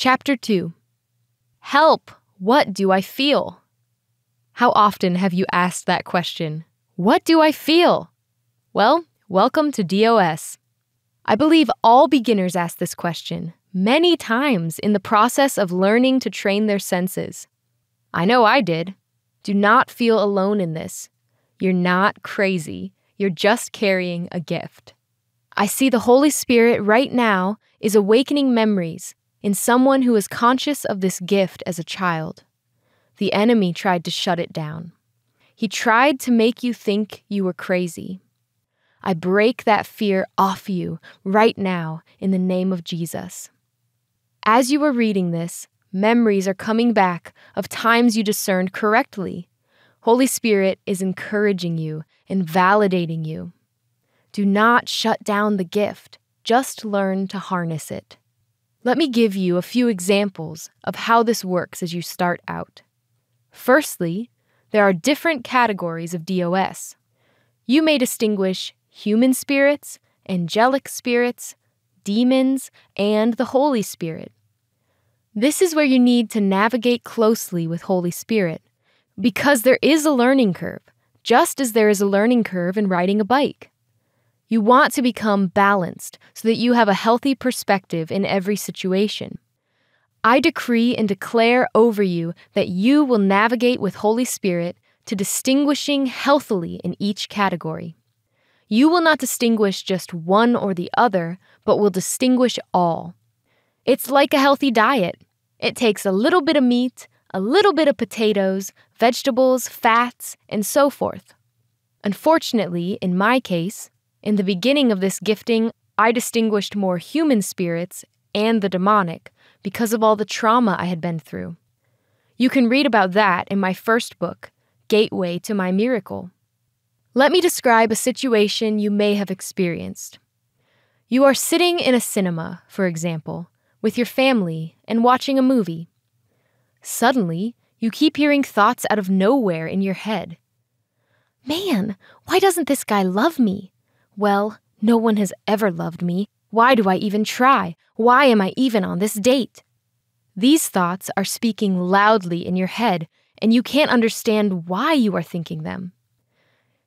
Chapter 2 Help! What do I feel? How often have you asked that question? What do I feel? Well, welcome to DOS. I believe all beginners ask this question many times in the process of learning to train their senses. I know I did. Do not feel alone in this. You're not crazy. You're just carrying a gift. I see the Holy Spirit right now is awakening memories, in someone who was conscious of this gift as a child. The enemy tried to shut it down. He tried to make you think you were crazy. I break that fear off you right now in the name of Jesus. As you are reading this, memories are coming back of times you discerned correctly. Holy Spirit is encouraging you and validating you. Do not shut down the gift, just learn to harness it. Let me give you a few examples of how this works as you start out. Firstly, there are different categories of DOS. You may distinguish human spirits, angelic spirits, demons, and the Holy Spirit. This is where you need to navigate closely with Holy Spirit, because there is a learning curve, just as there is a learning curve in riding a bike. You want to become balanced so that you have a healthy perspective in every situation. I decree and declare over you that you will navigate with Holy Spirit to distinguishing healthily in each category. You will not distinguish just one or the other, but will distinguish all. It's like a healthy diet. It takes a little bit of meat, a little bit of potatoes, vegetables, fats, and so forth. Unfortunately, in my case, in the beginning of this gifting, I distinguished more human spirits and the demonic because of all the trauma I had been through. You can read about that in my first book, Gateway to My Miracle. Let me describe a situation you may have experienced. You are sitting in a cinema, for example, with your family and watching a movie. Suddenly, you keep hearing thoughts out of nowhere in your head. Man, why doesn't this guy love me? Well, no one has ever loved me. Why do I even try? Why am I even on this date? These thoughts are speaking loudly in your head, and you can't understand why you are thinking them.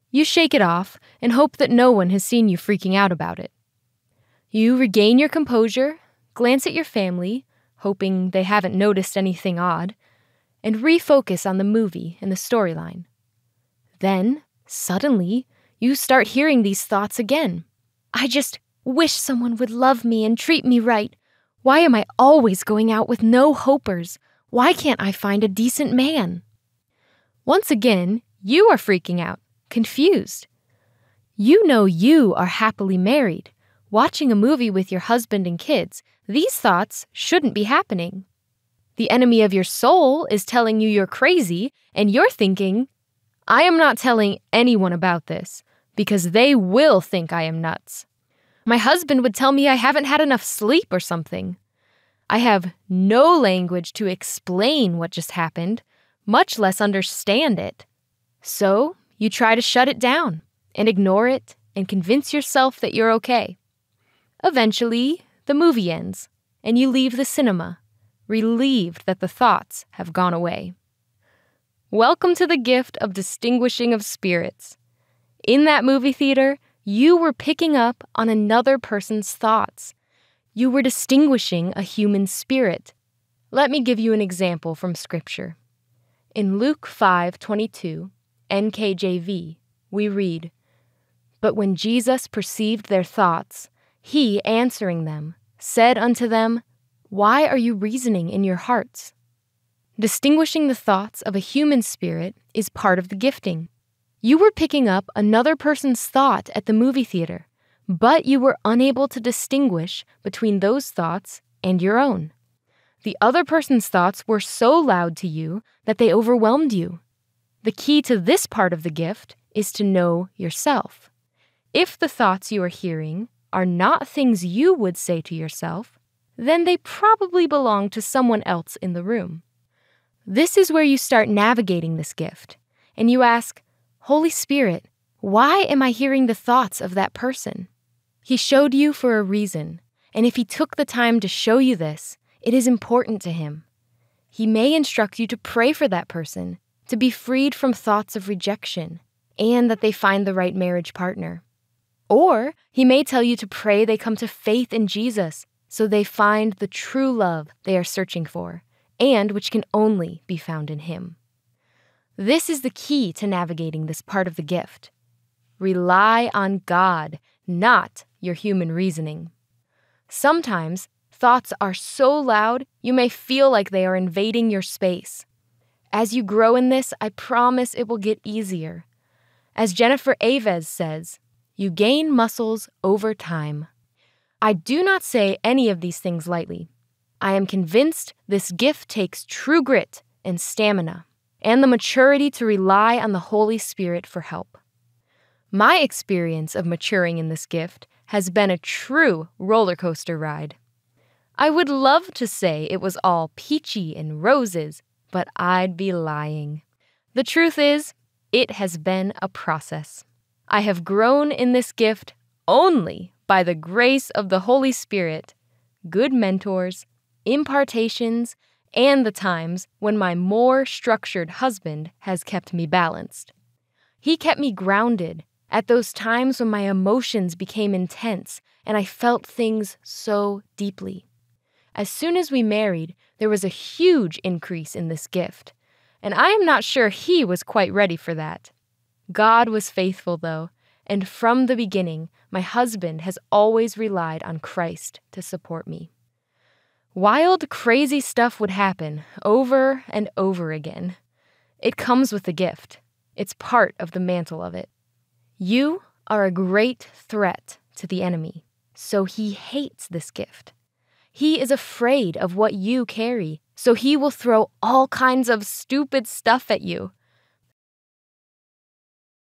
You shake it off and hope that no one has seen you freaking out about it. You regain your composure, glance at your family, hoping they haven't noticed anything odd, and refocus on the movie and the storyline. Then, suddenly, you start hearing these thoughts again. I just wish someone would love me and treat me right. Why am I always going out with no hopers? Why can't I find a decent man? Once again, you are freaking out, confused. You know you are happily married, watching a movie with your husband and kids. These thoughts shouldn't be happening. The enemy of your soul is telling you you're crazy, and you're thinking, I am not telling anyone about this because they will think I am nuts. My husband would tell me I haven't had enough sleep or something. I have no language to explain what just happened, much less understand it. So you try to shut it down and ignore it and convince yourself that you're okay. Eventually, the movie ends and you leave the cinema, relieved that the thoughts have gone away. Welcome to the gift of distinguishing of spirits. In that movie theater, you were picking up on another person's thoughts. You were distinguishing a human spirit. Let me give you an example from Scripture. In Luke 5:22, NKJV, we read, "But when Jesus perceived their thoughts, he, answering them, said unto them, Why are you reasoning in your hearts?" Distinguishing the thoughts of a human spirit is part of the gifting. You were picking up another person's thought at the movie theater, but you were unable to distinguish between those thoughts and your own. The other person's thoughts were so loud to you that they overwhelmed you. The key to this part of the gift is to know yourself. If the thoughts you are hearing are not things you would say to yourself, then they probably belong to someone else in the room. This is where you start navigating this gift, and you ask, Holy Spirit, why am I hearing the thoughts of that person? He showed you for a reason, and if He took the time to show you this, it is important to Him. He may instruct you to pray for that person, to be freed from thoughts of rejection, and that they find the right marriage partner. Or He may tell you to pray they come to faith in Jesus so they find the true love they are searching for, and which can only be found in Him. This is the key to navigating this part of the gift. Rely on God, not your human reasoning. Sometimes, thoughts are so loud you may feel like they are invading your space. As you grow in this, I promise it will get easier. As Jennifer Aves says, you gain muscles over time. I do not say any of these things lightly. I am convinced this gift takes true grit and stamina and the maturity to rely on the Holy Spirit for help. My experience of maturing in this gift has been a true roller coaster ride. I would love to say it was all peachy and roses, but I'd be lying. The truth is, it has been a process. I have grown in this gift only by the grace of the Holy Spirit, good mentors, impartations, and the times when my more structured husband has kept me balanced. He kept me grounded at those times when my emotions became intense and I felt things so deeply. As soon as we married, there was a huge increase in this gift, and I am not sure he was quite ready for that. God was faithful, though, and from the beginning, my husband has always relied on Christ to support me. Wild, crazy stuff would happen over and over again. It comes with the gift, it's part of the mantle of it. You are a great threat to the enemy, so he hates this gift. He is afraid of what you carry, so he will throw all kinds of stupid stuff at you.